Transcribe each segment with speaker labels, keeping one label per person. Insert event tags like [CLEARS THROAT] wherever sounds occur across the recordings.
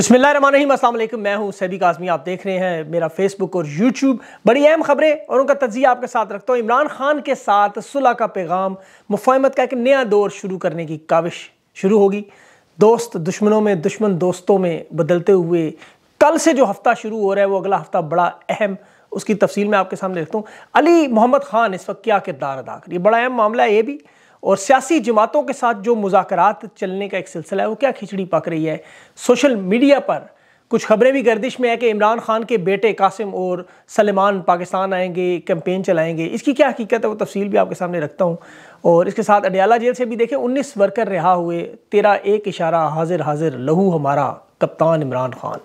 Speaker 1: बसमिल मैं हूँ सैदी काजमी आप देख रहे हैं मेरा फेसबुक और यूट्यूब बड़ी अहम खबरें और उनका तजिया आपके साथ रखता हूँ इमरान खान के साथ सुलह का पैगाम मुफाहमत का एक नया दौर शुरू करने की काविश शुरू होगी दोस्त दुश्मनों में दुश्मन दोस्तों में बदलते हुए कल से जो हफ्ता शुरू हो रहा है वो अगला हफ्ता बड़ा अहम उसकी तफसील मैं आपके सामने रखता हूँ अली मोहम्मद ख़ान इस वक्त क्या किरदार अदा करिए बड़ा अहम मामला है ये भी और सियासी जमातों के साथ जो मुजाकर चलने का एक सिलसिला है वो क्या खिचड़ी पक रही है सोशल मीडिया पर कुछ खबरें भी गर्दिश में है कि इमरान खान के बेटे कासिम और सलमान पाकिस्तान आएंगे कैंपेन चलाएंगे इसकी क्या हकीकत है वो तफसील भी आपके सामने रखता हूँ और इसके साथ अडयाला जेल से भी देखें उन्नीस वर्कर रिहा हुए तेरा एक इशारा हाजिर हाजिर लहू हमारा कप्तान इमरान खान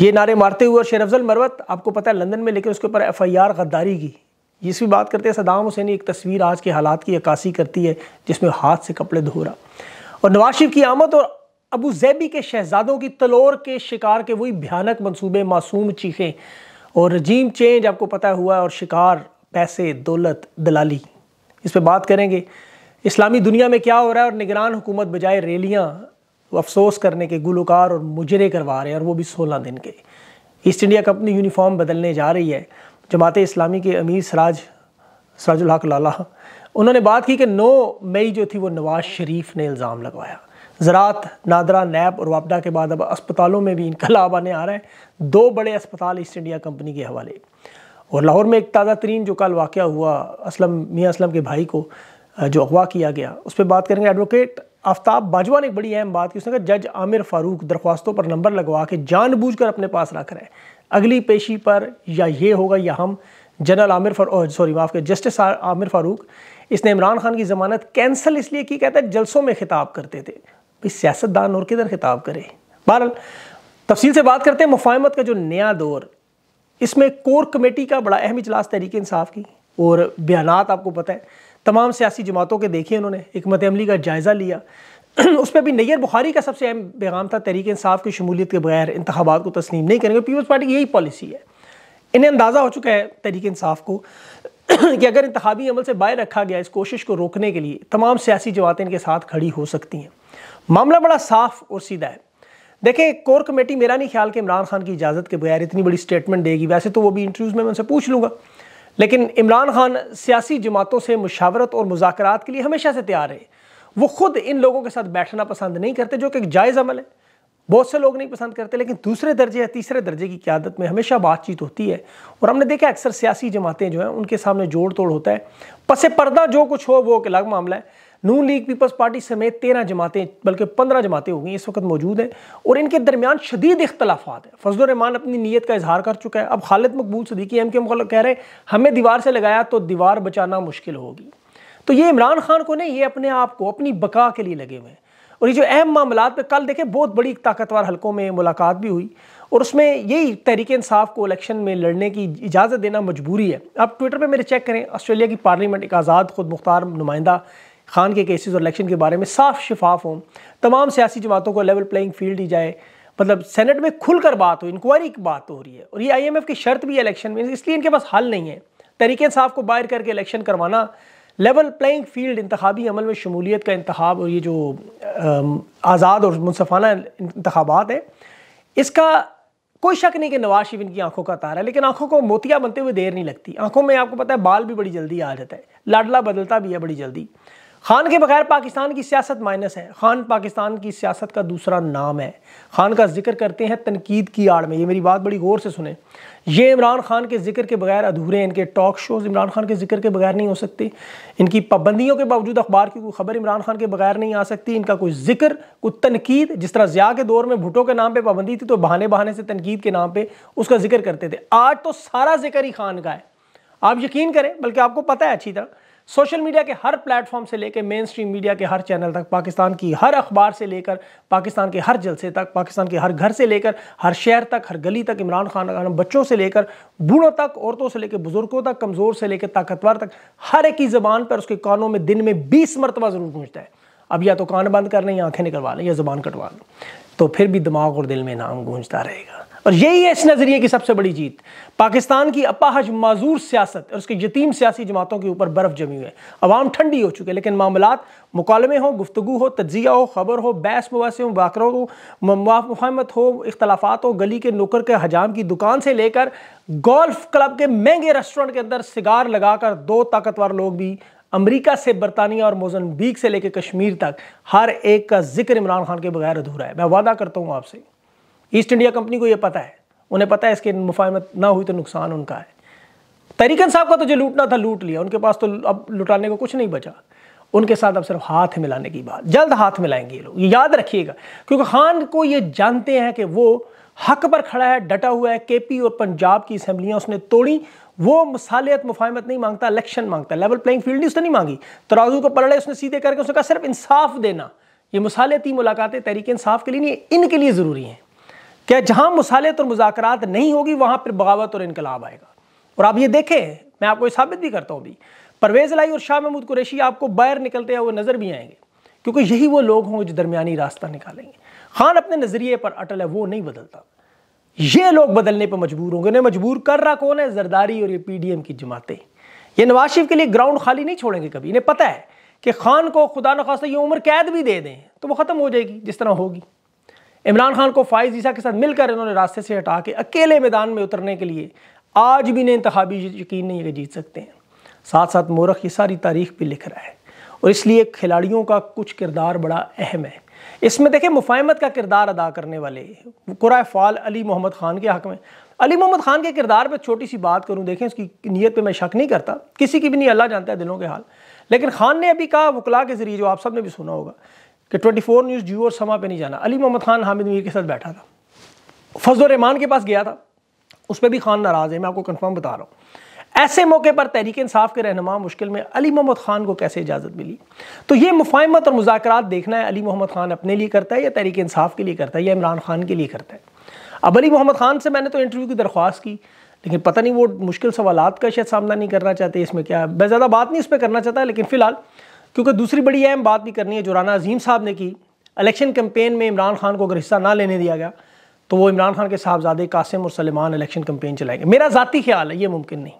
Speaker 1: ये नारे मारते हुए और शेर अफजल मरवत आपको पता है लंदन में लेकिन उसके ऊपर एफ आई आर गद्दारी की भी बात करते हैं सदाम हुसैनी एक तस्वीर आज के हालात की अक्सी करती है जिसमें हाथ से कपड़े धो रहा और नवाज शरीफ की आमद और अबू जैबी के शहजादों की तलोर के शिकार के वही भयानक मनसूबे मासूम चीखें और रजीम चेंज आपको पता हुआ और शिकार पैसे दौलत दलाली इस पर बात करेंगे इस्लामी दुनिया में क्या हो रहा है और निगरान हुकूमत बजाय रैलियाँ अफसोस करने के गुलकार और मुजरे करवा रहे हैं और वो भी सोलह दिन के ईस्ट इंडिया कंपनी यूनिफॉर्म बदलने जा रही है जमात इस्लामी के अमीर सराज सराजुल हक लाला उन्होंने बात की कि 9 मई जो थी वो नवाज़ शरीफ ने इल्ज़ाम लगवाया ज़रात नादरा नैब और वापडा के बाद अब अस्पतालों में भी इनकलाब आने आ रहे हैं दो बड़े अस्पताल ईस्ट इंडिया कंपनी के हवाले और लाहौर में एक ताज़ा तरीन जो कल वाक़ हुआ असलम मियाँ असलम के भाई को जो अगवा किया गया उस पर बात करेंगे एडवोकेट आफ्ताब बाजवा ने एक बड़ी अहम बात की उसने कहा जज आमिर फारूक दरख्वास्तों पर नंबर लगवा के जानबूझकर अपने पास रख रहे हैं अगली पेशी पर या ये होगा या हम जनरल आमिर फर सॉरी माफ़ कर जस्टिस आमिर फारूक इसने इमरान खान की ज़मानत कैंसिल इसलिए की कहता है जलसों में खिताब करते थे भाई सियासतदान और किधर खिताब करे बहर तफसील से बात करते हैं मुफाहमत का जो नया दौर इसमें कोर कमेटी का बड़ा अहम इजलास तहरीक इंसाफ की और बयान आपको पता है तमाम सियासी जमातों के देखे उन्होंने हमत अमली का जायज़ा लिया [CLEARS THROAT] उस पर भी नैयर बुखारी का सबसे अहम पैगाम था तहरीक इसाफ़ की शमूलियत के बगैर इंतबात को तस्लीम नहीं करेंगे पीपल्स पार्टी की यही पॉलिसी है इन्हें अंदाज़ा हो चुका है तहरीक इसाफ़ को [CLEARS THROAT] कि अगर इंतबी अमल से बाहर रखा गया इस कोशिश को रोकने के लिए तमाम सियासी जमातें इनके साथ खड़ी हो सकती हैं मामला बड़ा साफ और सीधा है देखिए कोर कमेटी मेरा नहीं ख्याल कि इमरान खान की इजाज़त के बगैर इतनी बड़ी स्टेटमेंट देगी वैसे तो वो भी इंटरव्यूज़ में मैं उनसे पूछ लूँगा लेकिन इमरान खान सियासी जमातों से मुशावरत और मुजात के लिए हमेशा से तैयार है वो ख़ुद इन लोगों के साथ बैठना पसंद नहीं करते जो कि एक जायज़ अमल है बहुत से लोग नहीं पसंद करते लेकिन दूसरे दर्जे या तीसरे दर्जे की क्यादत में हमेशा बातचीत होती है और हमने देखा अक्सर सियासी जमातें जो हैं उनके सामने जोड़ तोड़ होता है पसे पर्दा जो कुछ हो वो एक अलग मामला है नून लीग पीपल्स पार्टी समेत तेरह जमातें बल्कि पंद्रह जमातें हो गई इस वक्त मौजूद हैं और इनके दरमियान शदीद इख्तलाफात है फजलरहमान अपनी नीयत का इजहार कर चुका है अब खालिद मकबूल सदीकी एम के मुखल कह रहे हैं हमें दीवार से लगाया तो दीवार बचाना मुश्किल होगी तो ये इमरान खान को नहीं ये अपने आप को अपनी बका के लिए लगे हुए हैं और ये जो अहम मामला पर कल देखें बहुत बड़ी ताकतवर हलकों में मुलाकात भी हुई और उसमें यही तहरीक इंसाफ को इलेक्शन में लड़ने की इजाज़त देना मजबूरी है आप ट्विटर पर मेरे चेक करें ऑस्ट्रेलिया की पार्लियामेंट एक आज़ाद खुद मुख्तार नुमाइंदा खान के केसेस और इलेक्शन के बारे में साफ शिफाफ हों तमाम सियासी जमातों को लेवल प्लेइंग फील्ड दी जाए मतलब सेनेट में खुलकर बात हो इंक्वायरी की बात हो रही है और ये आईएमएफ की शर्त भी है इलेक्शन में इसलिए इनके पास हल नहीं है तरीके साफ को बाहर करके इलेक्शन करवाना लेवल प्लेइंग फील्ड इंतबी अमल में शमूलियत का इंतब और ये जो आज़ाद और मुनफाना इंतबात है इसका कोई शक नहीं कि नवाज शरीफ इनकी आंखों का तारा है लेकिन आंखों को मोतिया बनते हुए देर नहीं लगती आंखों में आपको पता है बाल भी बड़ी जल्दी आ जाता है लाडला बदलता भी है बड़ी जल्दी खान के बगैर पाकिस्तान की सियासत माइनस है खान पाकिस्तान की सियासत का दूसरा नाम है खान का जिक्र करते हैं तनकीद की आड़ में ये मेरी बात बड़ी गौर से सुने ये इमरान खान के जिक्र के बगैर अधूरे हैं इनके टॉक शोज़ इमरान खान के जिक्र के बगैर नहीं हो सकते इनकी पाबंदियों के बावजूद अखबार की कोई खबर इमरान खान के बगैर नहीं आ सकती इनका कोई जिक्र कोई तनकीद जिस तरह ज़िया के दौर में भुटो के नाम पर पाबंदी थी तो बहाने बहाने से तनकीद के नाम पर उसका जिक्र करते थे आज तो सारा जिक्र ही खान का है आप यकीन करें बल्कि आपको पता है अच्छी तरह सोशल मीडिया के हर प्लेटफॉर्म से लेकर मेन स्ट्रीम मीडिया के हर चैनल तक पाकिस्तान की हर अखबार से लेकर पाकिस्तान के हर जलसे तक पाकिस्तान के हर घर से लेकर हर शहर तक हर गली तक इमरान खान बच्चों से लेकर बूढ़ों तक औरतों से लेकर बुजुर्गों तक कमज़ोर से लेकर ताकतवर तक हर एक ही ज़बान पर उसके कानों में दिन में बीस मरतबा ज़रूर पहुँचता है अब या तो कान बंद कर लें या आंखें निकलवा लें या ज़बान कटवा लें तो फिर भी दिमाग और दिल में नाम गूंजता रहेगा और यही है इस नज़रिए की सबसे बड़ी जीत पाकिस्तान की अपाहज माजूर सियासत और उसकी यतीम सियासी जमातों के ऊपर बर्फ़ जमी हुई है आवाम ठंडी हो चुकी है लेकिन मामला मुकालमे हों गुफ्तु हो तजिया हो खबर हो बैस मुबास हो वाकरों हो मुफामत हो इख्तलाफात हो गली के नुकर के हजाम की दुकान से लेकर गोल्फ क्लब के महंगे रेस्टोरेंट के अंदर सिगार लगाकर दो ताकतवर लोग भी अमेरिका से बरतानिया और बीक से लेकर कश्मीर तक हर एक का जिक्र इमरान खान के बगैर अधूरा है मैं वादा करता हूँ आपसे ईस्ट इंडिया कंपनी को यह पता है उन्हें पता है इसके मुफाहमत ना हुई तो नुकसान उनका है तरीकन साहब का तो जो लूटना था लूट लिया उनके पास तो अब लुटाने को कुछ नहीं बचा उनके साथ अब सिर्फ हाथ मिलाने की बात जल्द हाथ मिलाएंगे ये लोग याद रखिएगा क्योंकि खान को ये जानते हैं कि वो हक पर खड़ा है डटा हुआ है केपी और पंजाब की असम्बलियाँ उसने तोड़ी वो मसालियत मुफाहमत नहीं मांगता इलेक्शन मांगता लेवल प्लेइंग फील्ड नहीं उसने नहीं मांगी तराजू को पलड़े उसने सीधे करके उसने कहा सिर्फ इंसाफ देना ये मसालती मुलाकातें तहरीक इंसाफ के लिए नहीं इनके लिए ज़रूरी हैं क्या जहाँ मसालियत और मुजाकर नहीं होगी वहाँ पर बगावत और इनकलाब आएगा और आप ये देखें मैं आपको ये साबित भी करता हूँ अभी परवेज़ लाई और शाह महमूद कुरेशी आपको बाहर निकलते हुए नज़र भी आएंगे क्योंकि यही वो लोग होंगे जो दरमिया रास्ता निकालेंगे खान अपने नज़रिए पर अटल है वो नहीं बदलता ये लोग बदलने पर मजबूर होंगे उन्हें मजबूर कर रहा कौन है जरदारी और ये पीडीएम की जमातें ये नवाज के लिए ग्राउंड खाली नहीं छोड़ेंगे कभी इन्हें पता है कि खान को खुदा न खास्ता ये उम्र कैद भी दे दें तो वो ख़त्म हो जाएगी जिस तरह होगी इमरान खान को फायज ईसा के साथ मिलकर इन्होंने रास्ते से हटा के अकेले मैदान में उतरने के लिए आज भी इन्हें इंतबी यकीन नहीं है कि जीत सकते हैं साथ साथ मोरख ये सारी तारीख भी लिख रहा है और इसलिए खिलाड़ियों का कुछ किरदार बड़ा अहम है इसमें देखें मुफाहमत का किरदार अदा करने वाले कुरा फ़ाल अली मोहम्मद ख़ान के हक़ में अली मोहम्मद ख़ान के किरदार पर छोटी सी बात करूं देखें उसकी नीयत पे मैं शक नहीं करता किसी की भी नहीं अल्लाह जानता है दिलों के हाल लेकिन ख़ान ने अभी कहा वकला के ज़रिए जो आप सब ने भी सुना होगा कि 24 न्यूज़ जियो और समा पे नहीं जाना अली मोहम्मद ख़ान हामिद मीर के साथ बैठा था फजल रहमान के पास गया था उस पर भी ख़ान नाराज़ है मैं आपको कन्फर्म बता रहा हूँ ऐसे मौके पर तहरीक इंसाफ के रहनमा मुश्किल में अली मोहम्मद खान को कैसे इजाज़त मिली तो ये मुफाहमत और मुजाकर देखना है अली मोहम्मद खान अपने लिए करता है या तहरीक इंसाफ के लिए करता है या इमरान खान के लिए करता है अब अली मोहम्मद खान से मैंने तो इंटरव्यू की दरख्वास्त की लेकिन पता नहीं वो मुश्किल सवाल का शायद सामना नहीं करना चाहते इसमें क्या मैं ज़्यादा बात नहीं इस पर करना चाहता लेकिन फ़िलहाल क्योंकि दूसरी बड़ी अहम बात भी करनी है जो राना अजीम साहब ने की इलेक्शन कैंपेन में इमरान खान को अगर हिस्सा ना लेने दिया गया तो वो इमरान खान के साहबजादे कासिम और सलमान इलेक्शन कैंपेन चलाएंगे मेरा ज़ाती ख्याल है ये मुमकिन नहीं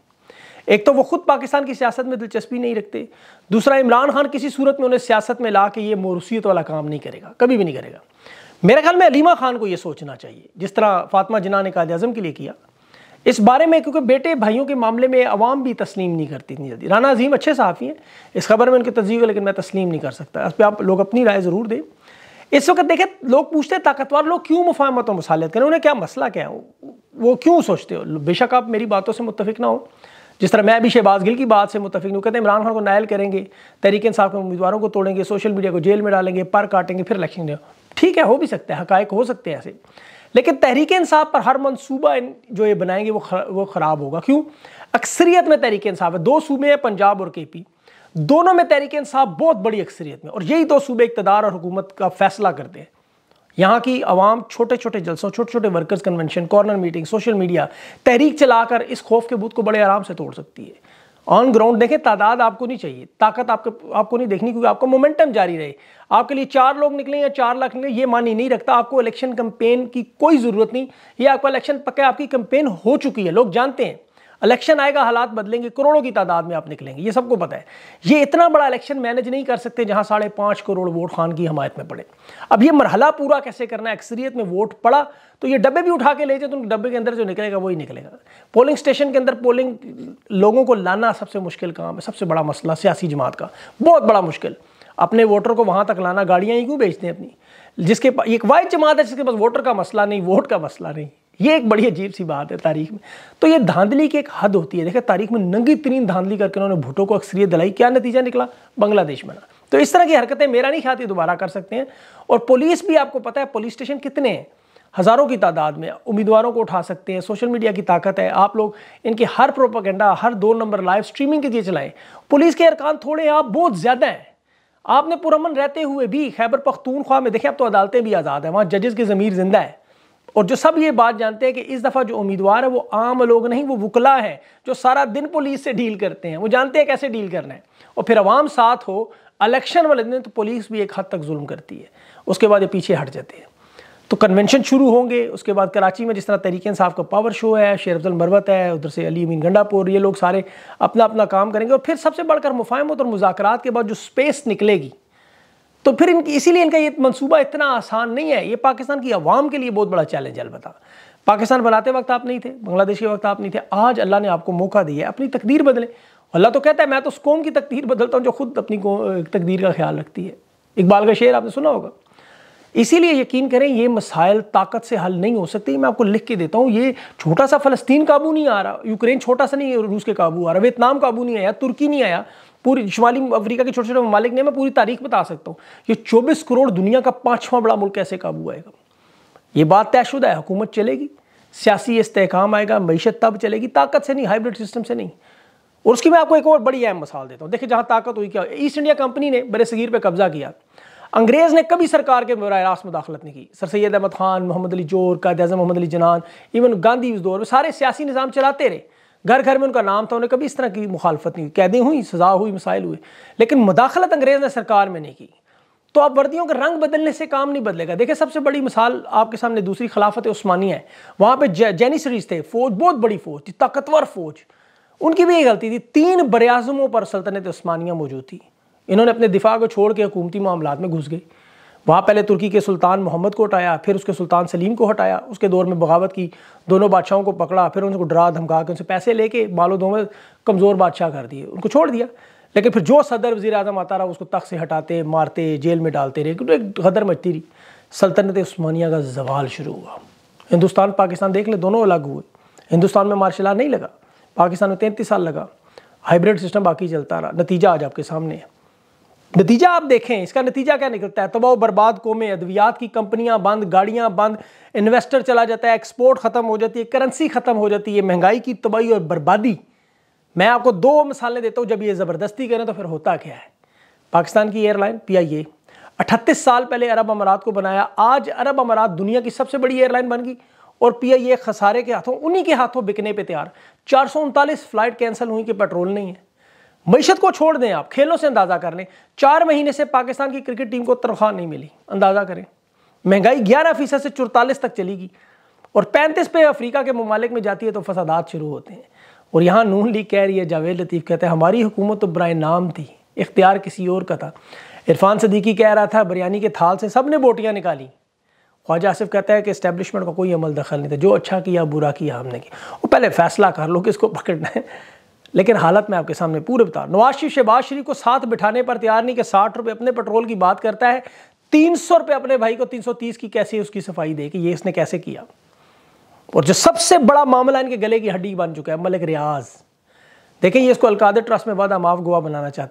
Speaker 1: एक तो वो खुद पाकिस्तान की सियासत में दिलचस्पी नहीं रखते दूसरा इमरान खान किसी सूरत में उन्हें सियासत में ला के ये मोरूसीत वाला काम नहीं करेगा कभी भी नहीं करेगा मेरे ख्याल में अलीमा खान को ये सोचना चाहिए जिस तरह फातमा जिना ने कायद अजम के लिए किया इस बारे में क्योंकि बेटे भाइयों के मामले में आवाम भी तस्लीम नहीं करती इतनी जल्दी राना अजीम अच्छे सहाफ़ी हैं इस खबर में उनकी तजी है लेकिन मैं तस्लीम नहीं कर सकता इस पर आप लोग अपनी राय ज़रूर दें इस वक्त देखें लोग पूछते हैं ताकतवर लोग क्यों मुफाहमत और मसालत करें उन्हें क्या मसला क्या है वो क्यों सोचते हो बेशक आप मेरी बातों से मुतफिक ना हो जिस तरह मैं भी शहबाज गिल की बात से मुतफिक हूँ कहते हैं इमरान खान को नायल करेंगे तरीके इंसाफ के उम्मीदवारों को तोड़ेंगे सोशल मीडिया को जेल में डालेंगे पर काटेंगे फिर इलेक्शन दें ठीक है हो भी सकता है हकायक हो सकते हैं ऐसे लेकिन तहरीक इंसाफ पर हर मनसूबा जो ये बनाएंगे वो खर, वो ख़राब होगा क्यों अक्सरियत में तहरीक इंसाफ है दो सूबे हैं पंजाब और के पी दोनों में तहरीक इंसाफ बहुत बड़ी अक्सरियत में और यही दो सूबे इकतदार और हुकूमत का फैसला करते हैं यहाँ की आवाम छोटे छोटे जलसों छोटे छोटे workers convention corner meeting social media तहरीक चलाकर इस खौफ के बूथ को बड़े आराम से तोड़ सकती है ऑन ग्राउंड देखें तादाद आपको नहीं चाहिए ताकत आपके आपको नहीं देखनी क्योंकि आपका मोमेंटम जारी रहे आपके लिए चार लोग निकले या चार लाख निकले ये मानी नहीं रखता आपको इलेक्शन कंपेन की कोई ज़रूरत नहीं ये आपका इलेक्शन पक्का आपकी कंपेन हो चुकी है लोग जानते हैं इलेक्शन आएगा हालात बदलेंगे करोड़ों की तादाद में आप निकलेंगे ये सबको पता है ये इतना बड़ा इलेक्शन मैनेज नहीं कर सकते जहां साढ़े पाँच करोड़ वोट खान की हमायत में पड़े अब ये मरहला पूरा कैसे करना है अक्सरियत में वोट पड़ा तो ये डब्बे भी उठा के ले जाए तो डब्बे के अंदर जो निकलेगा वही निकलेगा पोलिंग स्टेशन के अंदर पोलिंग लोगों को लाना सबसे मुश्किल काम है सबसे बड़ा मसला सियासी जमात का बहुत बड़ा मुश्किल अपने वोटर को वहाँ तक लाना गाड़ियाँ ही क्यों बेचते हैं अपनी जिसके पास एक वाइट जमात है जिसके पास वोटर का मसला नहीं वोट का मसला नहीं ये एक बड़ी अजीब सी बात है तारीख में तो ये धांधली की एक हद होती है देखा तारीख में नंगी तरीन धांधली करके उन्होंने भुटो को अक्सरियत दिलाई क्या नतीजा निकला बांग्लादेश बना तो इस तरह की हरकतें मेरा नहीं ख्याति दोबारा कर सकते हैं और पुलिस भी आपको पता है पुलिस स्टेशन कितने हैं हज़ारों की तादाद में उम्मीदवारों को उठा सकते हैं सोशल मीडिया की ताकत है आप लोग इनके हर प्रोपागेंडा हर दो नंबर लाइव स्ट्रीमिंग के लिए चलाएं पुलिस के अरकान थोड़े आप बहुत ज़्यादा हैं आपने पुरमन रहते हुए भी खैबर पख्तूनख्वा में देखें अब तो अदालतें भी आज़ाद हैं वहाँ जजेस की ज़मीर जिंदा है और जो सब ये बात जानते हैं कि इस दफ़ा जो उम्मीदवार है वो आम लोग नहीं वो वकला है जो सारा दिन पुलिस से डील करते हैं वो जानते हैं कैसे डील करना है और फिर आवाम साथ हो इलेक्शन वाले दिन तो पुलिस भी एक हद तक जुल्म करती है उसके बाद ये पीछे हट जाते हैं तो कन्वेंशन शुरू होंगे उसके बाद कराची में जिस तरह तरीके इंसाफ का पावर शो है शेर अफजल मरवत है उधर से अली अमीन गंडापुर ये लोग सारे अपना अपना काम करेंगे और फिर सबसे बढ़कर मुफाहमत और मुजाकर के बाद जो स्पेस निकलेगी तो फिर इनकी इसीलिए इनका ये मंसूबा इतना आसान नहीं है ये पाकिस्तान की आवाम के लिए बहुत बड़ा चैलेंज है अलबत्ता पाकिस्तान बनाते वक्त आप नहीं थे बांग्लादेश के वक्त आप नहीं थे आज अल्लाह ने आपको मौका दिया अपनी तकदीर बदलें अल्लाह तो कहता है मैं तो उस कौम की तकदीर बदलता हूँ जो खुद अपनी तकदीर का ख्याल रखती है इकबाल का शेर आपने सुना होगा इसीलिए यकीन करें ये मसाइल ताकत से हल नहीं हो सकती मैं आपको लिख के देता हूँ ये छोटा सा फ़लस्तीन काबू नहीं आ रहा यूक्रेन छोटा सा नहीं रूस के काबू आ रहा वियतनाम काबू नहीं आया तुर्की नहीं आया पूरी शुमाली अफ्रीका के छोटे छोटे ममालिक ने मैं पूरी तारीख बता सकता हूँ ये चौबीस करोड़ दुनिया का पाँचवा बड़ा मुल्क कैसे काबू आएगा ये बात तयशुदा है हुकूमत चलेगी सियासी इसकाम आएगा मीशत तब चलेगी ताकत से नहीं हाइब्रिड सिस्टम से नहीं और उसकी मैं आपको एक और बड़ी अहम मसाल देता हूँ देखिए जहाँ ताकत हुई क्या ईस्ट इंडिया कंपनी ने बरे सगीर पर कब्जा किया अंग्रेज़ ने कभी सरकार के बर रास्त मुदाखलत नहीं की सर सैद अहमद खान मोहम्मद अली जोर कायद अजम मोहम्मद अली जनान इवन गांधी उस दौर में सारे सियासी निज़ाम चलाते रहे घर घर में उनका नाम था उन्हें कभी इस तरह की मुखालफत नहीं हुई कैदी हुई सजा हुई मिसाइल हुई लेकिन मुदाखलत अंग्रेज़ ने सरकार में नहीं की तो आप वर्दियों का रंग बदलने से काम नहीं बदलेगा देखिए सबसे बड़ी मिसाल आपके सामने दूसरी खिलाफत उस्मानी है वहाँ पर जे, थे फौज बहुत बड़ी फौज थी ताकतवर फौज उनकी भी ये गलती थी तीन बरेजमों पर सल्तनत उस्मानिया मौजूद थी इन्होंने अपने दिफा को छोड़ के हुकूमती मामला में घुस गई वहाँ पहले तुर्की के सुल्तान मोहम्मद को हटाया फिर उसके सुल्तान सलीम को हटाया उसके दौर में बगावत की दोनों बादशाहों को पकड़ा फिर उनको डरा धमका के उनसे पैसे लेके मालो दो में कमज़ोर बादशाह कर दिए उनको छोड़ दिया लेकिन फिर जो सदर वजी अजम आता रहा उसको तख से हटाते मारते जेल में डालते रहे क्योंकि एक गदर मचती रही सल्तनत स्मानिया का जवाल शुरू हुआ हिंदुस्तान पाकिस्तान देख ले दोनों अलग हुए हिंदुस्तान में मार्शल नहीं लगा पाकिस्तान में तैंतीस साल लगा हाइब्रिड सिस्टम बाकी चलता रहा नतीजा आज आपके सामने है नतीजा आप देखें इसका नतीजा क्या निकलता है तबाह तो बर्बाद कोमे अद्वियात की कंपनियां बंद गाड़ियां बंद इन्वेस्टर चला जाता है एक्सपोर्ट ख़त्म हो जाती है करेंसी ख़त्म हो जाती है महंगाई की तबाही और बर्बादी मैं आपको दो मिसालें देता हूँ जब ये ज़बरदस्ती करें तो फिर होता क्या है पाकिस्तान की एयरलाइन पी आई ए अठतीस साल पहले अरब अमारात को बनाया आज अरब अमारात दुनिया की सबसे बड़ी एयरलाइन बन गई और पी आई ए खसारे के हाथों उन्हीं के हाथों बिकने पर तैयार चार सौ उनतालीस फ्लाइट कैंसिल हुई कि पेट्रोल नहीं है मीशत को छोड़ दें आप खेलों से अंदाज़ा कर लें चार महीने से पाकिस्तान की क्रिकेट टीम को तनख्वाह नहीं मिली अंदाज़ा करें महंगाई ग्यारह फीसद से चौतालीस तक चलेगी और पैंतीस पे अफ्रीका के ममालिक में जाती है तो फसादात शुरू होते हैं और यहाँ नून लीग कह रही है जावेद लतीफ़ कहते हैं हमारी हुकूमत तो ब्राय नाम थी इख्तियार किसी और का था इरफान सदीकी कह रहा था बिरयानी के थाल से सब ने बोटियाँ निकाली ख्वाजा आसिफ कहता है कि इस्टेबलिशमेंट का कोई अमल दखल नहीं था जो अच्छा किया बुरा किया हमने किया वो पहले फैसला कर लो कि इसको पकड़ना है लेकिन हालत मैं आपके सामने पूरे बता नवाज शरीफ शहबाज शरीफ को साथ बिठाने पर तैयार नहीं कि साठ रुपये अपने पेट्रोल की बात करता है तीन सौ रुपये अपने भाई को तीन सौ तीस की कैसे उसकी सफाई दे कि ये इसने कैसे किया और जो सबसे बड़ा मामला इनके गले की हड्डी बन चुका है मलिक रियाज देखें ये इसको अलकादे ट्रस्ट में वादा माफ गोवा बनाना चाहते